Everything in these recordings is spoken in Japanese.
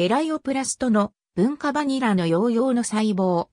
エライオプラストの文化バニラの養用の細胞。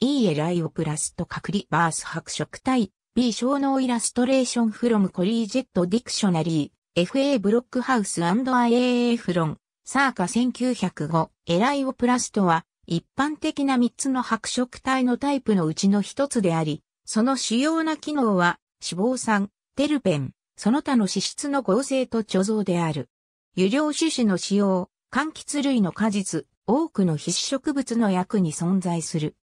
E エライオプラスト隔離バース白色体 B 小脳イラストレーションフロムコリージェットディクショナリー FA ブロックハウス &IAA フロンサーカ1905エライオプラストは一般的な3つの白色体のタイプのうちの1つであり、その主要な機能は脂肪酸、テルペン、その他の脂質の合成と貯蔵である。油量種子の使用、柑橘類の果実、多くの必植物の役に存在する。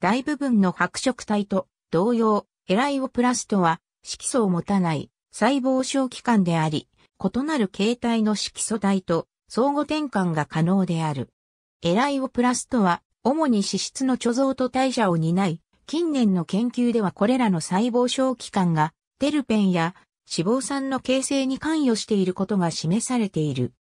大部分の白色体と同様、エライオプラストは色素を持たない細胞小器官であり、異なる形態の色素体と相互転換が可能である。エライオプラストは主に脂質の貯蔵と代謝を担い、近年の研究ではこれらの細胞小器官がテルペンや脂肪酸の形成に関与していることが示されている。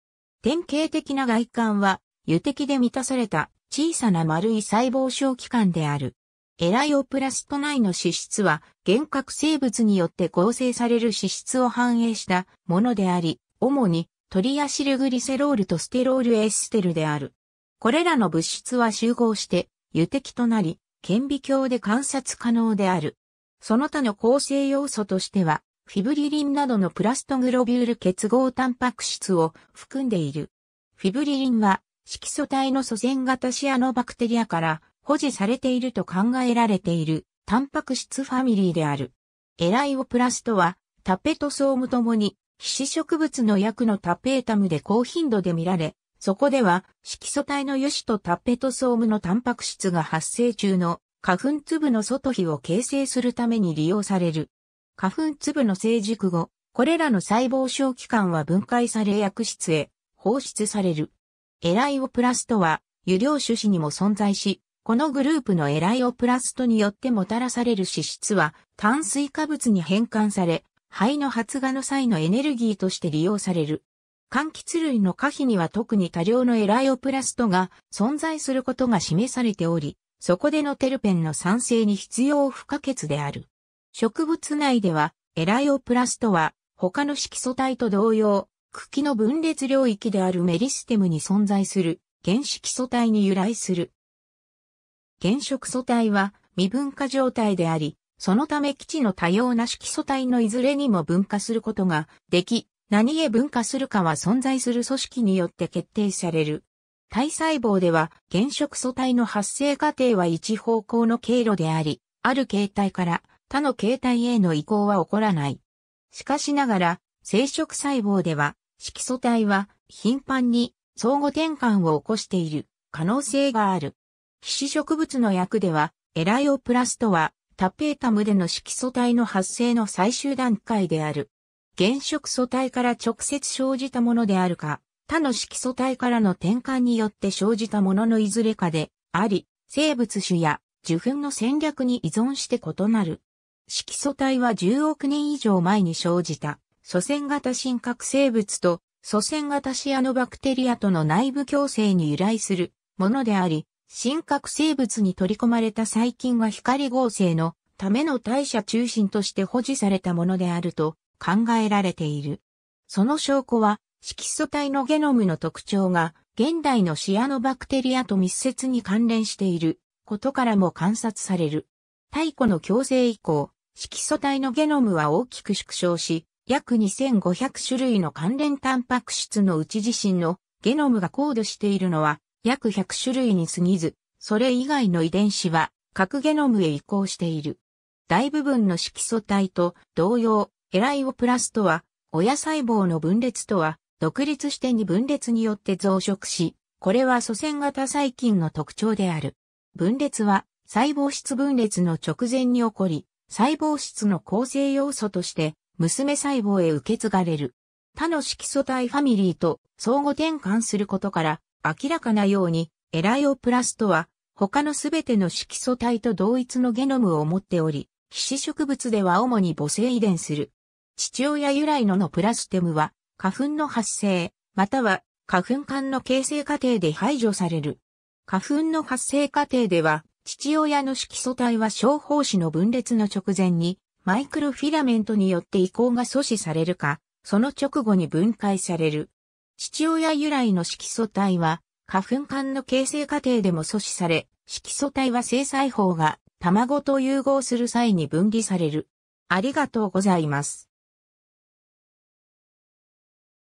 典型的な外観は、油滴で満たされた小さな丸い細胞小器官である。エライオプラスト内の脂質は、原核生物によって合成される脂質を反映したものであり、主にトリアシルグリセロールとステロールエステルである。これらの物質は集合して、油滴となり、顕微鏡で観察可能である。その他の構成要素としては、フィブリリンなどのプラストグロビュール結合タンパク質を含んでいる。フィブリリンは色素体の祖先型シアノバクテリアから保持されていると考えられているタンパク質ファミリーである。エライオプラストはタペトソームともに皮脂植物の薬のタペータムで高頻度で見られ、そこでは色素体の油脂とタペトソームのタンパク質が発生中の花粉粒の外皮を形成するために利用される。花粉粒の成熟後、これらの細胞小器官は分解され薬質へ放出される。エライオプラストは油量種子にも存在し、このグループのエライオプラストによってもたらされる脂質は炭水化物に変換され、肺の発芽の際のエネルギーとして利用される。柑橘類の可皮には特に多量のエライオプラストが存在することが示されており、そこでのテルペンの酸性に必要不可欠である。植物内では、エライオプラストは、他の色素体と同様、茎の分裂領域であるメリステムに存在する原色素体に由来する。原色素体は未分化状態であり、そのため基地の多様な色素体のいずれにも分化することができ、何へ分化するかは存在する組織によって決定される。体細胞では原色素体の発生過程は一方向の経路であり、ある形態から他の形態への移行は起こらない。しかしながら、生殖細胞では、色素体は頻繁に相互転換を起こしている可能性がある。皮脂植物の役では、エライオプラストはタペータムでの色素体の発生の最終段階である。原色素体から直接生じたものであるか、他の色素体からの転換によって生じたもののいずれかであり、生物種や受粉の戦略に依存して異なる。色素体は10億年以上前に生じた、祖先型真核生物と祖先型シアノバクテリアとの内部共生に由来するものであり、真核生物に取り込まれた細菌は光合成のための代謝中心として保持されたものであると考えられている。その証拠は、色素体のゲノムの特徴が現代のシアノバクテリアと密接に関連していることからも観察される。太古の共生以降、色素体のゲノムは大きく縮小し、約2500種類の関連タンパク質のうち自身のゲノムがコードしているのは約100種類に過ぎず、それ以外の遺伝子は核ゲノムへ移行している。大部分の色素体と同様、エライオプラスとは、親細胞の分裂とは、独立してに分裂によって増殖し、これは祖先型細菌の特徴である。分裂は細胞質分裂の直前に起こり、細胞質の構成要素として、娘細胞へ受け継がれる。他の色素体ファミリーと相互転換することから、明らかなように、エライオプラストは、他のすべての色素体と同一のゲノムを持っており、皮脂植物では主に母性遺伝する。父親由来ののプラステムは、花粉の発生、または花粉管の形成過程で排除される。花粉の発生過程では、父親の色素体は小胞子の分裂の直前に、マイクロフィラメントによって移行が阻止されるか、その直後に分解される。父親由来の色素体は、花粉管の形成過程でも阻止され、色素体は正細胞が卵と融合する際に分離される。ありがとうございます。